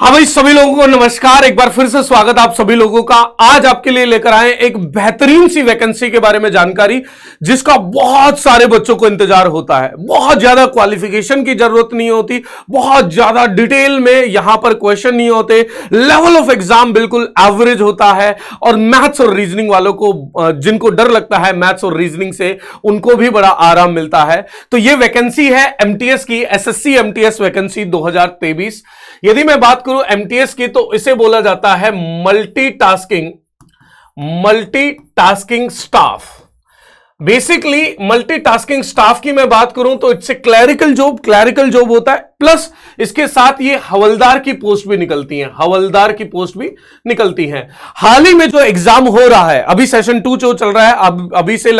हाँ भाई सभी लोगों को नमस्कार एक बार फिर से स्वागत आप सभी लोगों का आज आपके लिए लेकर आए एक बेहतरीन सी वैकेंसी के बारे में जानकारी जिसका बहुत सारे बच्चों को इंतजार होता है बहुत ज्यादा क्वालिफिकेशन की जरूरत नहीं होती बहुत ज्यादा डिटेल में यहां पर क्वेश्चन नहीं होते लेवल ऑफ एग्जाम बिल्कुल एवरेज होता है और मैथ्स और रीजनिंग वालों को जिनको डर लगता है मैथ्स और रीजनिंग से उनको भी बड़ा आराम मिलता है तो ये वैकेंसी है एम की एस एस वैकेंसी दो यदि मैं बात करूं एमटीएस की तो इसे बोला जाता है multitasking multitasking staff basically multitasking staff की मैं बात करूं तो it's a clerical job clerical job होता है प्लस इसके साथ ये हवलदार की पोस्ट भी निकलती है हवलदार की पोस्ट भी निकलती है हाल ही में जो एग्जाम हो रहा है अभी सेशन टू जो चल रहा है अब अभी से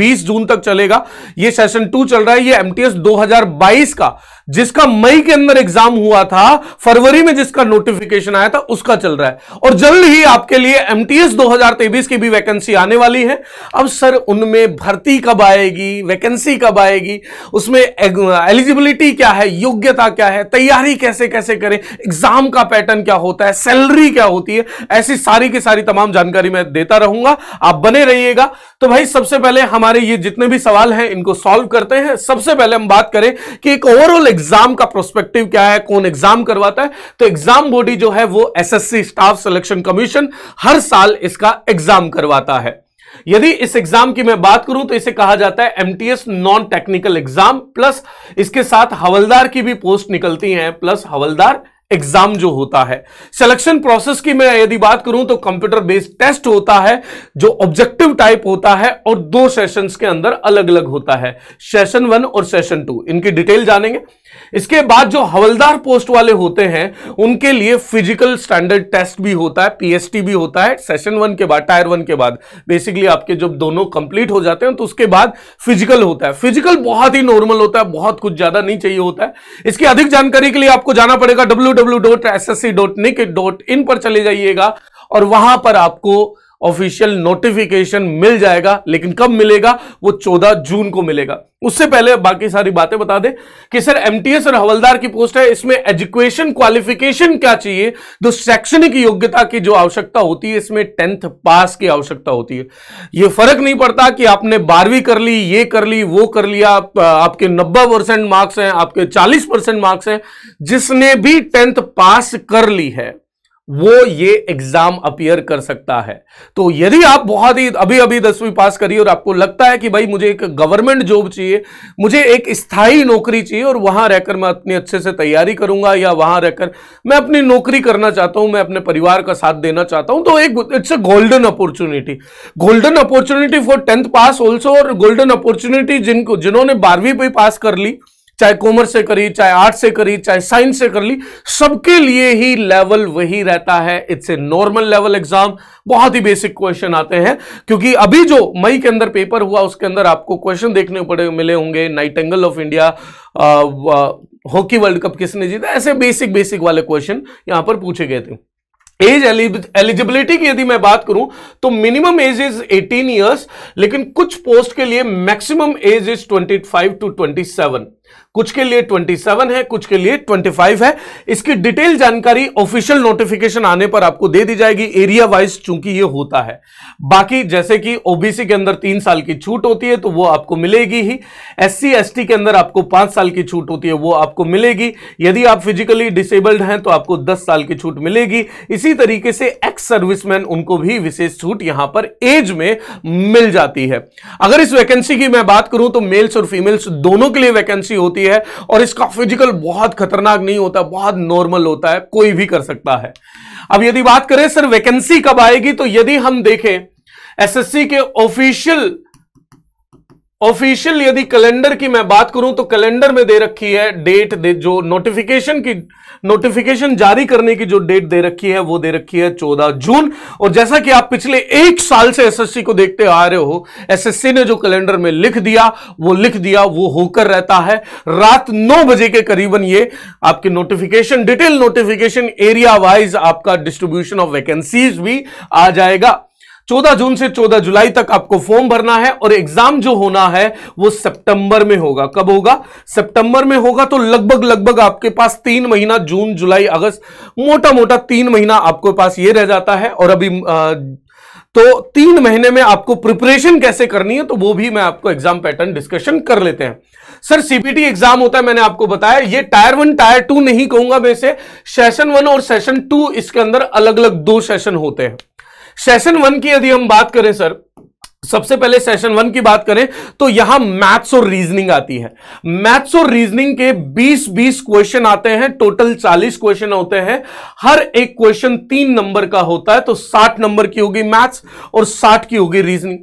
20 जून तक चलेगा ये सेशन टू चल रहा है ये एमटीएस 2022 का जिसका मई के अंदर एग्जाम हुआ था फरवरी में जिसका नोटिफिकेशन आया था उसका चल रहा है और जल्द ही आपके लिए एमटीएस 2023 की भी वैकेंसी आने वाली है अब सर उनमें भर्ती कब आएगी वैकेंसी कब आएगी उसमें एलिजिबिलिटी क्या है योग्यता योग्यता क्या है तैयारी कैसे कैसे करें एग्जाम का पैटर्न क्या होता है सैलरी क्या होती है ऐसी सारी की सारी तमाम जानकारी मैं देता रहूंगा आप बने रहिएगा तो भाई सबसे पहले हमारे ये जितने भी सवाल हैं इनको सॉल्व करते हैं सबसे पहले हम बात करें कि एक ओवरऑल एग्जाम का प्रोस्पेक्टिव क्या है कौन एग्जाम करवाता है तो एग्जाम बॉडी जो है वो एसएससी स्टाफ सिलेक्शन कमीशन हर साल इसका एग्जाम करवाता है यदि इस एग्जाम की मैं बात करूं तो इसे कहा जाता है MTS non technical exam plus इसके साथ हवलदार की भी पोस्ट निकलती हैं प्लस हवलदार एग्जाम जो होता है सिलेक्शन प्रोसेस की मैं यदि बात करूं तो कंप्यूटर बेस्ड टेस्ट होता है जो ऑब्जेक्टिव टाइप होता है और दो सेशंस के अंदर अलग अलग होता है सेशन वन और सेशन टू इनकी डिटेल जानेंगे इसके बाद जो हवलदार पोस्ट वाले होते हैं उनके लिए फिजिकल स्टैंडर्ड टेस्ट भी होता है पीएसटी भी होता है सेशन वन के बाद टायर वन के बाद बेसिकली आपके जब दोनों कंप्लीट हो जाते हैं तो उसके बाद फिजिकल होता है फिजिकल बहुत ही नॉर्मल होता है बहुत कुछ ज्यादा नहीं चाहिए होता है इसकी अधिक जानकारी के लिए आपको जाना पड़ेगा डब्ल्यू पर चले जाइएगा और वहां पर आपको ऑफिशियल नोटिफिकेशन मिल जाएगा लेकिन कब मिलेगा वो 14 जून को मिलेगा उससे पहले बाकी सारी बातें बता दें कि सर एमटीएस और हवलदार की पोस्ट है इसमें एजुकेशन क्वालिफिकेशन क्या चाहिए जो शैक्षणिक योग्यता की जो आवश्यकता होती है इसमें टेंथ पास की आवश्यकता होती है यह फर्क नहीं पड़ता कि आपने बारहवीं कर ली ये कर ली वो कर लिया आप, आपके नब्बे परसेंट मार्क्स हैं आपके चालीस परसेंट मार्क्स हैं जिसने भी टेंथ पास कर ली है वो ये एग्जाम अपियर कर सकता है तो यदि आप बहुत ही अभी अभी दसवीं पास करिए और आपको लगता है कि भाई मुझे एक गवर्नमेंट जॉब चाहिए मुझे एक स्थायी नौकरी चाहिए और वहां रहकर मैं अपनी अच्छे से तैयारी करूंगा या वहां रहकर मैं अपनी नौकरी करना चाहता हूं मैं अपने परिवार का साथ देना चाहता हूं तो एक it's a golden opportunity golden opportunity for tenth pass also और गोल्डन अपॉर्चुनिटी जिनको जिन्होंने बारहवीं भी पास कर ली चाहे कॉमर्स से करी चाहे आर्ट से करी चाहे साइंस से कर ली सबके लिए ही लेवल वही रहता है it's a normal level exam बहुत ही बेसिक क्वेश्चन आते हैं क्योंकि अभी जो मई के अंदर पेपर हुआ उसके अंदर आपको क्वेश्चन देखने पड़े मिले होंगे nightingale of India hockey world cup किसने जीता ऐसे बेसिक बेसिक वाले क्वेश्चन यहां पर पूछे गए थे एज एलिजिबिलिटी की यदि मैं बात करूं तो मिनिमम एज इज 18 इयर्स लेकिन कुछ पोस्ट के लिए मैक्सिमम एज इज 25 टू 27 कुछ के लिए 27 है कुछ के लिए 25 है इसकी डिटेल जानकारी ऑफिशियल नोटिफिकेशन आने पर आपको दे दी जाएगी एरिया वाइज चूंकि ये होता है बाकी जैसे कि ओबीसी के अंदर तीन साल की छूट होती है तो वो आपको मिलेगी ही एससी एसटी के अंदर आपको पांच साल की छूट होती है वो आपको मिलेगी यदि आप फिजिकली डिसेबल्ड हैं तो आपको दस साल की छूट मिलेगी इसी तरीके से एक्स सर्विसमैन उनको भी विशेष छूट यहां पर एज में मिल जाती है अगर इस वैकेंसी की मैं बात करूं तो मेल्स और फीमेल्स दोनों के लिए वैकेंसी होती है और इसका फिजिकल बहुत खतरनाक नहीं होता बहुत नॉर्मल होता है कोई भी कर सकता है अब यदि बात करें सर वैकेंसी कब आएगी तो यदि हम देखें एसएससी के ऑफिशियल ऑफिशियल यदि कैलेंडर की मैं बात करूं तो कैलेंडर में दे रखी है डेट दे जो नोटिफिकेशन की नोटिफिकेशन जारी करने की जो डेट दे रखी है वो दे रखी है 14 जून और जैसा कि आप पिछले एक साल से एसएससी को देखते आ रहे हो एसएससी ने जो कैलेंडर में लिख दिया वो लिख दिया वो होकर रहता है रात नौ बजे के करीबन ये आपकी notification detail notification area wise आपका डिस्ट्रीब्यूशन ऑफ वैकेंसीज भी आ जाएगा 14 जून से 14 जुलाई तक आपको फॉर्म भरना है और एग्जाम जो होना है वो सितंबर में होगा कब होगा सितंबर में होगा तो लगभग लगभग आपके पास तीन महीना जून जुलाई अगस्त मोटा मोटा तीन महीना आपके पास ये रह जाता है और अभी आ, तो तीन महीने में आपको प्रिपरेशन कैसे करनी है तो वो भी मैं आपको एग्जाम पैटर्न डिस्कशन कर लेते हैं सर सीपीटी एग्जाम होता है मैंने आपको बताया ये टायर वन टायर टू नहीं कहूंगा मैं इसे सेशन वन और सेशन टू इसके अंदर अलग अलग दो सेशन होते हैं सेशन वन की यदि हम बात करें सर सबसे पहले सेशन वन की बात करें तो यहां मैथ्स और रीजनिंग आती है मैथ्स और रीजनिंग के 20-20 क्वेश्चन आते हैं टोटल 40 क्वेश्चन होते हैं हर एक क्वेश्चन तीन नंबर का होता है तो 60 नंबर की होगी मैथ्स और 60 की होगी रीजनिंग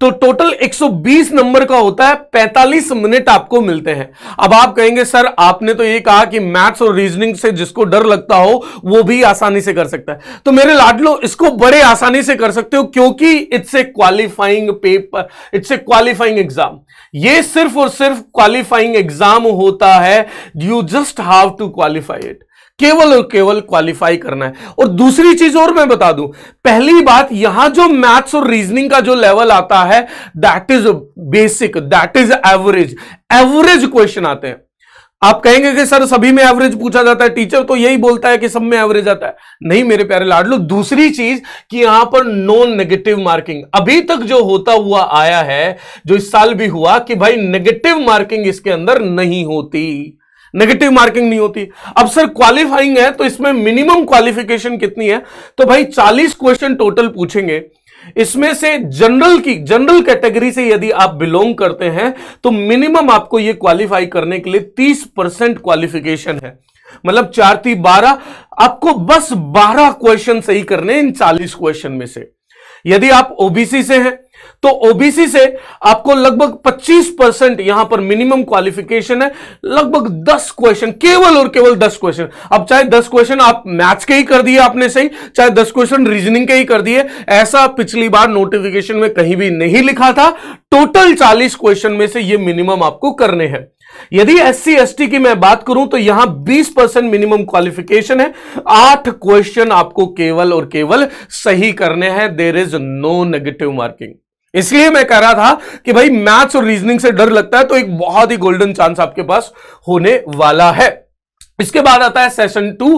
तो टोटल 120 नंबर का होता है 45 मिनट आपको मिलते हैं अब आप कहेंगे सर आपने तो ये कहा कि मैथ्स और रीजनिंग से जिसको डर लगता हो वो भी आसानी से कर सकता है तो मेरे लाडलो इसको बड़े आसानी से कर सकते हो क्योंकि it's a qualifying paper it's a qualifying exam ये सिर्फ और सिर्फ क्वालिफाइंग एग्जाम होता है you just have to qualify it केवल और केवल क्वालिफाई करना है और दूसरी चीज और मैं बता दूं पहली बात यहां जो मैथ्स और रीजनिंग का जो लेवल आता है that is basic that is average average question आते हैं आप कहेंगे कि सर सभी में एवरेज पूछा जाता है टीचर तो यही बोलता है कि सब में एवरेज आता है नहीं मेरे प्यारे लाडलो दूसरी चीज कि यहां पर नॉन नेगेटिव मार्किंग अभी तक जो होता हुआ आया है जो इस साल भी हुआ कि भाई नेगेटिव मार्किंग इसके अंदर नहीं होती नेगेटिव मार्किंग नहीं होती अब सर क्वालिफाइंग है तो इसमें मिनिमम क्वालिफिकेशन कितनी है तो भाई 40 क्वेश्चन टोटल पूछेंगे इसमें से जनरल की जनरल कैटेगरी से यदि आप बिलोंग करते हैं तो मिनिमम आपको यह क्वालिफाई करने के लिए 30 परसेंट क्वालिफिकेशन है मतलब चार थी बारह आपको बस बारह क्वेश्चन सही करने इन चालीस क्वेश्चन में से यदि आप ओबीसी से हैं तो ओबीसी से आपको लगभग 25 परसेंट यहां पर मिनिमम क्वालिफिकेशन है लगभग 10 क्वेश्चन केवल और केवल 10 क्वेश्चन अब चाहे 10 क्वेश्चन आप मैथ्स के ही कर दिए आपने सही चाहे 10 क्वेश्चन रीजनिंग के ही कर दिए ऐसा पिछली बार नोटिफिकेशन में कहीं भी नहीं लिखा था टोटल चालीस क्वेश्चन में से ये मिनिमम आपको करने हैं यदि एस सी की मैं बात करूं तो यहां 20 परसेंट मिनिमम क्वालिफिकेशन है आठ क्वेश्चन आपको केवल और केवल सही करने हैं there is no negative marking इसलिए मैं कह रहा था कि भाई मैथ्स और रीजनिंग से डर लगता है तो एक बहुत ही गोल्डन चांस आपके पास होने वाला है इसके बाद आता है सेशन टू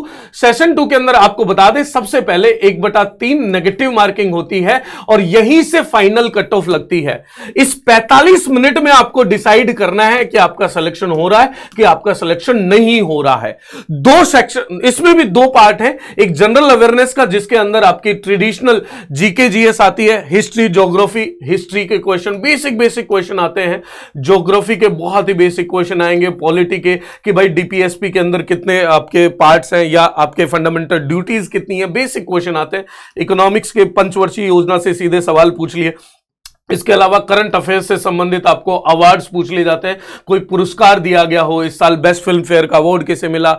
सेशन टू के अंदर आपको बता दें सबसे पहले एक बटा तीन नेगेटिव मार्किंग होती है और यहीं से फाइनल कट ऑफ लगती है इस 45 मिनट में आपको डिसाइड करना है कि आपका सिलेक्शन हो रहा है कि आपका सिलेक्शन नहीं हो रहा है दो सेक्शन इसमें भी दो पार्ट है एक जनरल अवेयरनेस का जिसके अंदर आपकी ट्रेडिशनल जीके जीएस आती है हिस्ट्री जोग्राफी हिस्ट्री के क्वेश्चन बेसिक बेसिक क्वेश्चन आते हैं जोग्राफी के बहुत ही बेसिक क्वेश्चन आएंगे पॉलिटी के कि भाई डीपीएसपी के अंदर कितने आपके पार्ट्स हैं या आपके फंडामेंटल ड्यूटीज कितनी है बेसिक क्वेश्चन आते हैं इकोनॉमिक्स के पंचवर्षीय योजना से सीधे सवाल पूछ लिए इसके अलावा करंट अफेयर्स से संबंधित आपको अवार्ड्स पूछ लिए जाते हैं कोई पुरस्कार दिया गया हो इस साल बेस्ट फिल्म फेयर का अवार्ड किसे मिला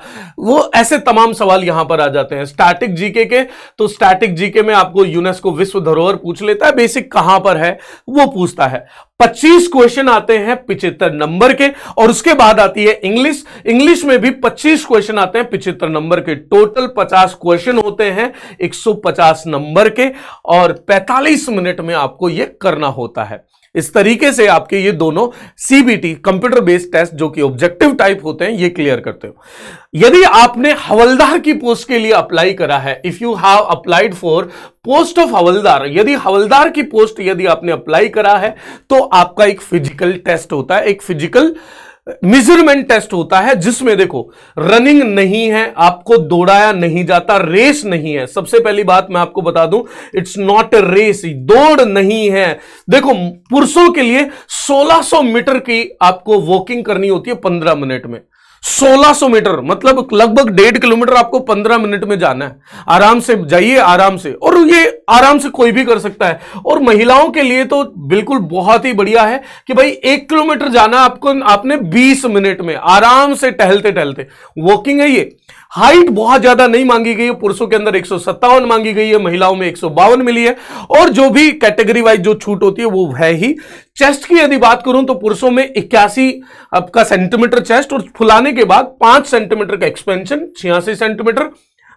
वो ऐसे तमाम सवाल यहां पर आ जाते हैं स्टैटिक जीके के तो स्टैटिक जीके में आपको यूनेस्को विश्व धरोहर पूछ लेता है बेसिक कहां पर है वो पूछता है 25 क्वेश्चन आते हैं पिछहत्तर नंबर के और उसके बाद आती है इंग्लिश इंग्लिश में भी 25 क्वेश्चन आते हैं पिछहत्तर नंबर के टोटल 50 क्वेश्चन होते हैं 150 नंबर के और 45 मिनट में आपको यह करना होता है इस तरीके से आपके ये दोनों सीबीटी कंप्यूटर बेस्ड टेस्ट जो कि ऑब्जेक्टिव टाइप होते हैं ये क्लियर करते हो यदि आपने हवलदार की पोस्ट के लिए अप्लाई करा है if you have applied for post of havildar यदि हवलदार की पोस्ट यदि आपने अप्लाई करा है तो आपका एक फिजिकल टेस्ट होता है एक फिजिकल मेजरमेंट टेस्ट होता है जिसमें देखो रनिंग नहीं है आपको दौड़ाया नहीं जाता रेस नहीं है सबसे पहली बात मैं आपको बता दूं इट्स नॉट अ रेस दौड़ नहीं है देखो पुरुषों के लिए 1600 मीटर की आपको वॉकिंग करनी होती है 15 मिनट में 1600 मीटर मतलब लगभग डेढ़ किलोमीटर आपको 15 मिनट में जाना है आराम से जाइए आराम से और ये आराम से कोई भी कर सकता है और महिलाओं के लिए तो बिल्कुल बहुत ही बढ़िया है कि भाई एक किलोमीटर जाना आपको आपने 20 मिनट में आराम से टहलते टहलते वॉकिंग है ये हाइट बहुत ज्यादा नहीं मांगी गई है पुरुषों के अंदर एक मांगी गई है महिलाओं में एक मिली है और जो भी कैटेगरी वाइज जो छूट होती है वो है ही चेस्ट की यदि बात करूं तो पुरुषों में इक्यासी आपका सेंटीमीटर चेस्ट और फुलाने के बाद पांच सेंटीमीटर का एक्सपेंशन छियासी सेंटीमीटर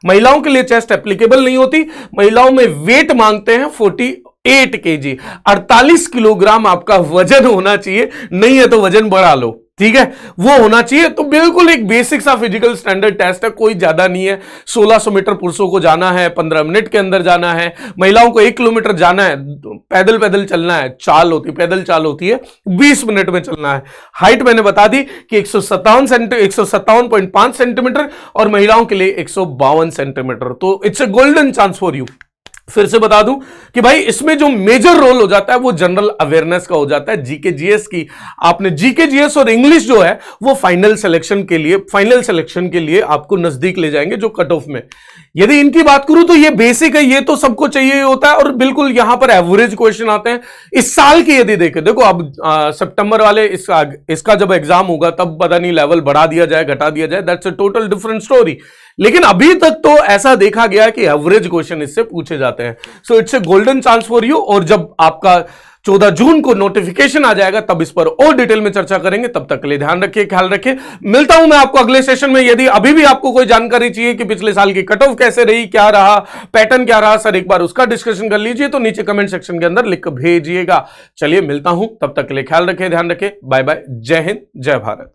महिलाओं के लिए चेस्ट एप्लीकेबल नहीं होती महिलाओं में वेट मांगते हैं फोर्टी एट के जी अड़तालीस किलोग्राम आपका वजन होना चाहिए नहीं है तो वजन बढ़ा लो ठीक है वो होना चाहिए तो बिल्कुल एक बेसिक सा फिजिकल स्टैंडर्ड टेस्ट है कोई ज्यादा नहीं है 1600 मीटर पुरुषों को जाना है 15 मिनट के अंदर जाना है महिलाओं को एक किलोमीटर जाना है पैदल पैदल चलना है चाल होती है पैदल चाल होती है 20 मिनट में चलना है हाइट मैंने बता दी कि एक सौ सेंटीमीटर और महिलाओं के लिए एक सेंटीमीटर तो it's a golden chance for you फिर से बता दूं कि भाई इसमें जो मेजर रोल हो जाता है वो जनरल अवेयरनेस का हो जाता है जीके जीएस की आपने जीके जीएस और इंग्लिश जो है वो फाइनल सिलेक्शन के लिए फाइनल सिलेक्शन के लिए आपको नजदीक ले जाएंगे जो कट ऑफ में यदि इनकी बात करूं तो ये बेसिक है ये तो सबको चाहिए होता है और बिल्कुल यहां पर एवरेज क्वेश्चन आते हैं इस साल की यदि देखें देखो अब सेप्टेंबर वाले इसका इसका जब एग्जाम होगा तब पता नहीं लेवल बढ़ा दिया जाए घटा दिया जाए that's a total different story लेकिन अभी तक तो ऐसा देखा गया कि एवरेज क्वेश्चन इससे पूछे जाते हैं so it's a golden chance for you और जब आपका चौदह जून को नोटिफिकेशन आ जाएगा तब इस पर और डिटेल में चर्चा करेंगे तब तक के लिए ध्यान रखिए ख्याल रखिए मिलता हूं मैं आपको अगले सेशन में यदि अभी भी आपको कोई जानकारी चाहिए कि पिछले साल की कट ऑफ कैसे रही क्या रहा पैटर्न क्या रहा सर एक बार उसका डिस्कशन कर लीजिए तो नीचे कमेंट सेक्शन के अंदर लिख भेजिएगा चलिए मिलता हूं तब तक के लिए ख्याल रखिए ध्यान रखिए बाय बाय जय हिंद जय भारत